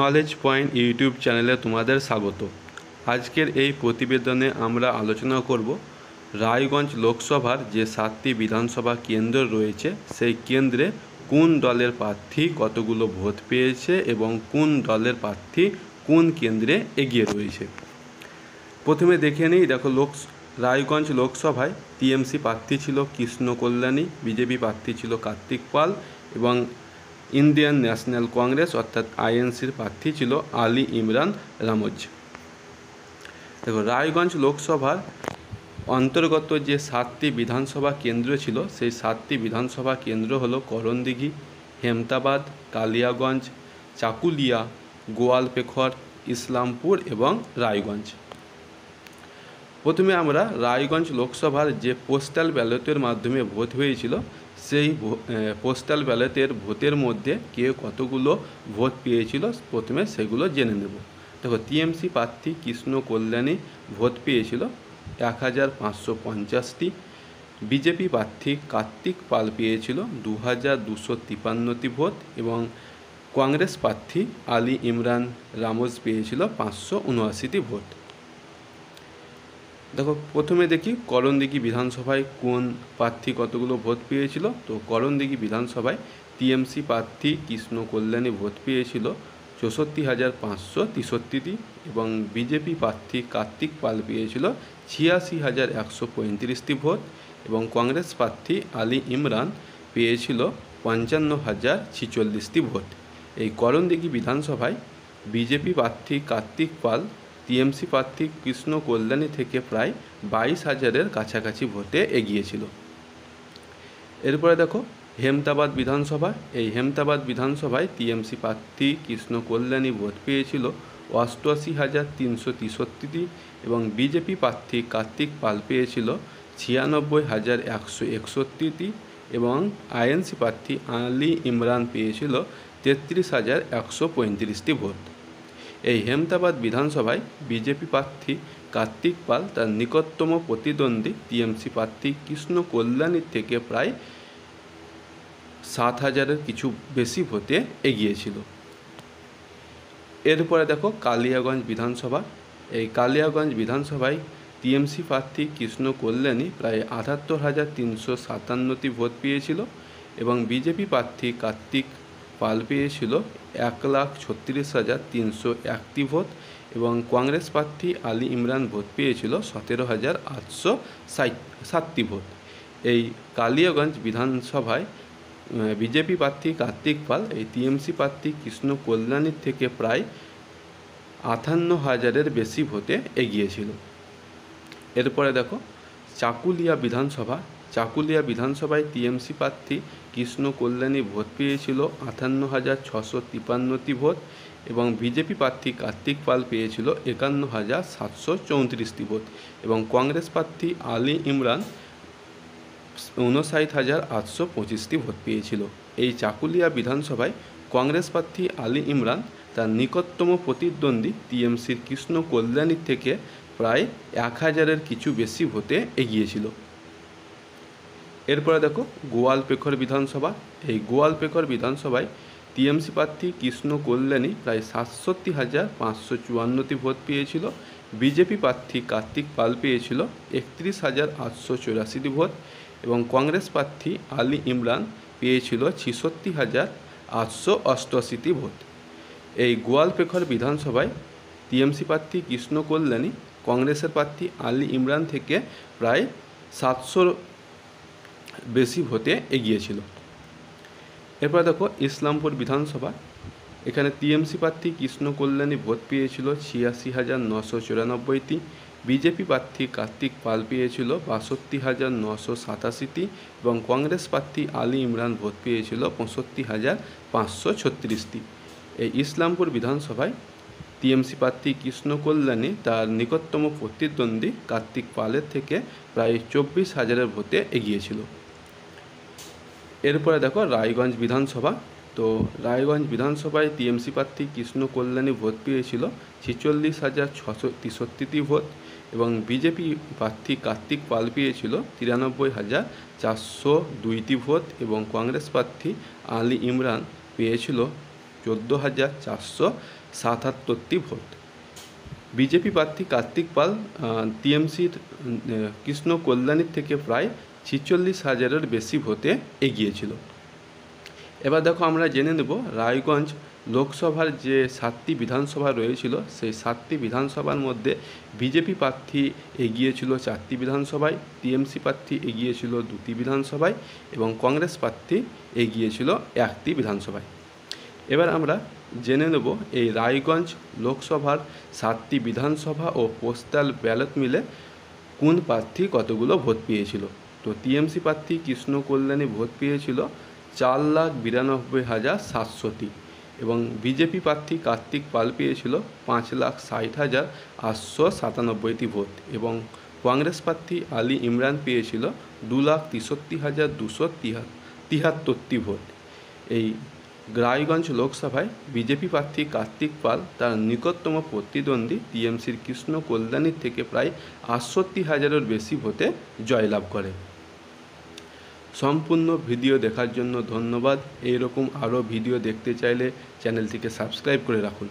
knowledge point YouTube চ্যানেলে তোমাদের স্বাগত আজকের এই প্রতিবেদনে আমরা আলোচনা করব রায়গঞ্জ লোকসভার যে সাতটি বিধানসভা কেন্দ্র রয়েছে সেই কেন্দ্রে কোন দলের প্রার্থী কতগুলো ভোট পেয়েছে এবং কোন দলের প্রার্থী কোন কেন্দ্রে এগিয়ে রয়েছে প্রথমে দেখে নিই দেখো লোক রায়গঞ্জ লোকসভায় টিএমসি প্রার্থী ছিল কৃষ্ণ কল্যাণী বিজেপি প্রার্থী ছিল কার্তিক পাল এবং ইন্ডিয়ান ন্যাশনাল কংগ্রেস অর্থাৎ আইএনসির প্রার্থী ছিল আলী ইমরান রামজ দেখো রায়গঞ্জ লোকসভার অন্তর্গত যে সাতটি বিধানসভা কেন্দ্র ছিল সেই সাতটি বিধানসভা কেন্দ্র হল করণদিঘি হেমতাবাদ কালিয়াগঞ্জ চাকুলিয়া গোয়ালপেখর ইসলামপুর এবং রায়গঞ্জ প্রথমে আমরা রায়গঞ্জ লোকসভার যে পোস্টাল ব্যালটের মাধ্যমে ভোট হয়েছিল সেই পোস্টাল ব্যালেটের ভোটের মধ্যে কে কতগুলো ভোট পেয়েছিল প্রথমে সেগুলো জেনে নেব দেখো টিএমসি প্রার্থী কৃষ্ণ কল্যাণী ভোট পেয়েছিল এক হাজার পাঁচশো পঞ্চাশটি বিজেপি প্রার্থী কার্তিক পাল পেয়েছিল দু হাজার দুশো তিপান্নটি ভোট এবং কংগ্রেস প্রার্থী আলী ইমরান রামোজ পেয়েছিল পাঁচশো উনআশিটি ভোট দেখো প্রথমে দেখি করণদিঘি বিধানসভায় কোন প্রার্থী কতগুলো ভোট পেয়েছিল তো করণদিঘি বিধানসভায় টিএমসি প্রার্থী কৃষ্ণ কল্যাণী ভোট পেয়েছিল চৌষট্টি হাজার পাঁচশো তেষট্টিটি এবং বিজেপি প্রার্থী কার্তিক পাল পেয়েছিল ছিয়াশি হাজার একশো পঁয়ত্রিশটি ভোট এবং কংগ্রেস প্রার্থী আলী ইমরান পেয়েছিল পঞ্চান্ন হাজার ছিচল্লিশটি ভোট এই করণদিঘি বিধানসভায় বিজেপি প্রার্থী কার্তিক পাল টিএমসি প্রার্থী কৃষ্ণ কল্যাণী থেকে প্রায় বাইশ হাজারের কাছাকাছি ভোটে এগিয়েছিল এরপরে দেখো হেমতাবাদ বিধানসভা এই হেমতাবাদ বিধানসভায় টিএমসি প্রার্থী কৃষ্ণ কল্যাণী ভোট পেয়েছিল অষ্টআশি হাজার তিনশো তেষট্টিটি এবং বিজেপি প্রার্থী কার্তিক পাল পেয়েছিল ছিয়ানব্বই হাজার একশো একষট্টিটি এবং আইএনসি প্রার্থী আলী ইমরান পেয়েছিল তেত্রিশ হাজার একশো পঁয়ত্রিশটি ভোট এই হেমতাবাদ বিধানসভায় বিজেপি প্রার্থী কার্তিক পাল তার নিকটতম প্রতিদ্বন্দ্বী টিএমসি প্রার্থী কৃষ্ণ কল্যাণীর থেকে প্রায় সাত হাজারের কিছু বেশি ভোটে এগিয়েছিল এরপরে দেখো কালিয়াগঞ্জ বিধানসভা এই কালিয়াগঞ্জ বিধানসভায় টিএমসি প্রার্থী কৃষ্ণ কল্যাণী প্রায় আটাত্তর হাজার তিনশো সাতান্নটি ভোট পেয়েছিল এবং বিজেপি প্রার্থী কার্তিক পাল পেয়েছিল এক লাখ ছত্রিশ হাজার তিনশো একটি ভোট এবং কংগ্রেস প্রার্থী আলী ইমরান ভোট পেয়েছিল সতেরো হাজার আটশো সাতটি ভোট এই কালিয়াগঞ্জ বিধানসভায় বিজেপি প্রার্থী কার্তিক পাল এই টিএমসি প্রার্থী কৃষ্ণ কল্যাণীর থেকে প্রায় আঠান্ন হাজারের বেশি ভোটে এগিয়েছিল এরপরে দেখো চাকুলিয়া বিধানসভা চাকুলিয়া বিধানসভায় টিএমসি প্রার্থী কৃষ্ণ কল্যাণী ভোট পেয়েছিল আঠান্ন হাজার ছশো তিপান্নটি ভোট এবং বিজেপি প্রার্থী কার্তিক পাল পেয়েছিল একান্ন হাজার সাতশো চৌত্রিশটি ভোট এবং কংগ্রেস প্রার্থী আলী ইমরান ঊনষাট হাজার আটশো পঁচিশটি ভোট পেয়েছিল এই চাকুলিয়া বিধানসভায় কংগ্রেস প্রার্থী আলী ইমরান তার নিকটতম প্রতিদ্বন্দ্বী টিএমসির কৃষ্ণ কল্যাণীর থেকে প্রায় এক হাজারের কিছু বেশি ভোটে এগিয়েছিল এরপরে দেখো গোয়ালপেখর বিধানসভা এই গোয়ালপেখর বিধানসভায় টিএমসি প্রার্থী কৃষ্ণ কল্যাণী প্রায় সাতষট্টি হাজার পাঁচশো চুয়ান্নটি ভোট পেয়েছিল বিজেপি প্রার্থী কার্তিক পাল পেয়েছিল একত্রিশ হাজার আটশো চৌরাশিটি ভোট এবং কংগ্রেস প্রার্থী আলী ইমরান পেয়েছিল ছেষট্টি হাজার আটশো অষ্টআশিটি ভোট এই গোয়ালপেখর বিধানসভায় টিএমসি প্রার্থী কৃষ্ণ কল্যাণী কংগ্রেসের প্রার্থী আলী ইমরান থেকে প্রায় সাতশো বেশি ভোটে এগিয়েছিল এরপর দেখো ইসলামপুর বিধানসভা এখানে টিএমসি প্রার্থী কৃষ্ণ কল্যাণী ভোট পেয়েছিল ছিয়াশি হাজার নশো চুরানব্বইটি বিজেপি প্রার্থী কার্তিক পাল পেয়েছিল বাষট্টি হাজার নশো সাতাশিটি এবং কংগ্রেস প্রার্থী আলী ইমরান ভোট পেয়েছিল পঁয়ষট্টি হাজার পাঁচশো ছত্রিশটি এই ইসলামপুর বিধানসভায় টিএমসি প্রার্থী কৃষ্ণ কল্যাণী তার নিকটতম প্রতিদ্বন্দ্বী কার্তিক পালের থেকে প্রায় চব্বিশ হাজারের ভোটে এগিয়েছিল এরপরে দেখো রায়গঞ্জ বিধানসভা তো রায়গঞ্জ বিধানসভায় টিএমসি প্রার্থী কৃষ্ণ কল্যাণী ভোট পেয়েছিল ছেচল্লিশ হাজার ছশো তেষট্টিটি ভোট এবং বিজেপি প্রার্থী কার্তিক পাল পেয়েছিল তিরানব্বই হাজার চারশো দুইটি ভোট এবং কংগ্রেস প্রার্থী আলী ইমরান পেয়েছিল চোদ্দো হাজার চারশো সাতাত্তরটি ভোট বিজেপি প্রার্থী কার্তিক পাল টিএমসির কৃষ্ণ কল্যাণীর থেকে প্রায় ছিচল্লিশ হাজারের বেশি ভোটে এগিয়েছিল এবার দেখো আমরা জেনে নেব রায়গঞ্জ লোকসভার যে সাতটি বিধানসভা রয়েছিল সেই সাতটি বিধানসভার মধ্যে বিজেপি প্রার্থী এগিয়েছিল চারটি বিধানসভায় টিএমসি প্রার্থী এগিয়েছিল দুটি বিধানসভায় এবং কংগ্রেস প্রার্থী এগিয়েছিল একটি বিধানসভায় এবার আমরা জেনে নেব এই রায়গঞ্জ লোকসভার সাতটি বিধানসভা ও পোস্টাল ব্যালট মিলে কোন প্রার্থী কতগুলো ভোট পেয়েছিল তো টিএমসি প্রার্থী কৃষ্ণ কল্যাণী ভোট পেয়েছিল চার লাখ বিরানব্বই হাজার সাতশোটি এবং বিজেপি প্রার্থী কার্তিক পাল পেয়েছিল পাঁচ লাখ ষাট হাজার আটশো সাতানব্বইটি ভোট এবং কংগ্রেস প্রার্থী আলী ইমরান পেয়েছিল দু লাখ তেষট্টি হাজার দুশো তিহাত্তরটি ভোট এই রায়গঞ্জ লোকসভায় বিজেপি প্রার্থী কার্তিক পাল তার নিকটতম প্রতিদ্বন্দ্বী টিএমসির কৃষ্ণ কল্যাণীর থেকে প্রায় আটষট্টি হাজারের বেশি ভোটে জয়লাভ করে সম্পূর্ণ ভিডিও দেখার জন্য ধন্যবাদ এইরকম আরও ভিডিও দেখতে চাইলে চ্যানেলটিকে সাবস্ক্রাইব করে রাখুন